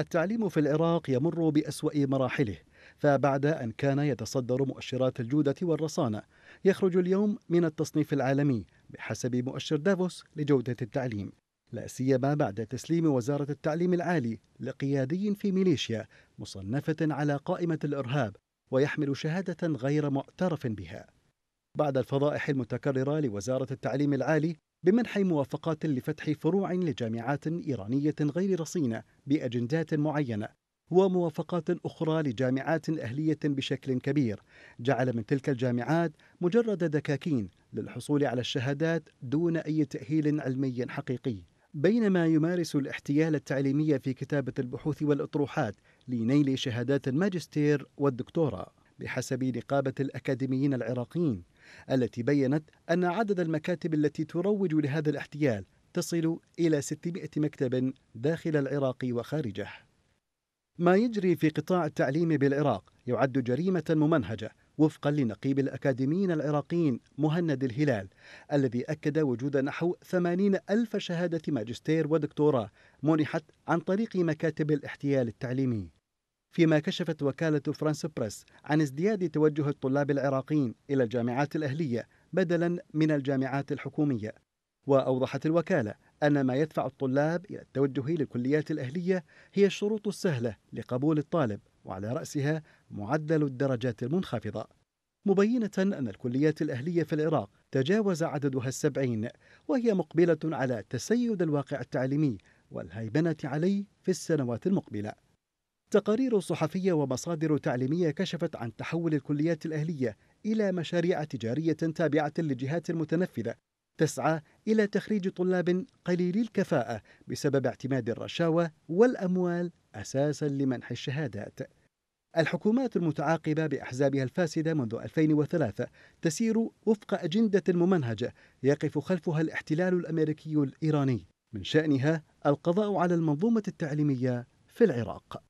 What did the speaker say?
التعليم في العراق يمر بأسوأ مراحله فبعد أن كان يتصدر مؤشرات الجودة والرصانة يخرج اليوم من التصنيف العالمي بحسب مؤشر دافوس لجودة التعليم لا سيما بعد تسليم وزارة التعليم العالي لقيادي في ميليشيا مصنفة على قائمة الإرهاب ويحمل شهادة غير معترف بها بعد الفضائح المتكررة لوزارة التعليم العالي بمنح موافقات لفتح فروع لجامعات إيرانية غير رصينة بأجندات معينة وموافقات أخرى لجامعات أهلية بشكل كبير جعل من تلك الجامعات مجرد دكاكين للحصول على الشهادات دون أي تأهيل علمي حقيقي بينما يمارس الاحتيال التعليمي في كتابة البحوث والأطروحات لنيل شهادات الماجستير والدكتوراه بحسب نقابة الأكاديميين العراقيين التي بيّنت أن عدد المكاتب التي تروج لهذا الاحتيال تصل إلى 600 مكتب داخل العراق وخارجه. ما يجري في قطاع التعليم بالعراق يعد جريمة ممنهجة وفقا لنقيب الأكاديميين العراقيين مهند الهلال الذي أكد وجود نحو 80 ألف شهادة ماجستير ودكتوراه منحت عن طريق مكاتب الاحتيال التعليمي فيما كشفت وكالة فرانس بريس عن ازدياد توجه الطلاب العراقيين إلى الجامعات الأهلية بدلا من الجامعات الحكومية وأوضحت الوكالة أن ما يدفع الطلاب إلى التوجه للكليات الأهلية هي الشروط السهلة لقبول الطالب وعلى رأسها معدل الدرجات المنخفضة مبينة أن الكليات الأهلية في العراق تجاوز عددها السبعين وهي مقبلة على تسيد الواقع التعليمي والهيمنة عليه في السنوات المقبلة تقارير صحفية ومصادر تعليمية كشفت عن تحول الكليات الأهلية إلى مشاريع تجارية تابعة للجهات المتنفذة تسعى إلى تخريج طلاب قليلي الكفاءة بسبب اعتماد الرشاوى والأموال أساسا لمنح الشهادات. الحكومات المتعاقبة بأحزابها الفاسدة منذ 2003 تسير وفق أجندة ممنهجة يقف خلفها الاحتلال الأمريكي الإيراني من شأنها القضاء على المنظومة التعليمية في العراق.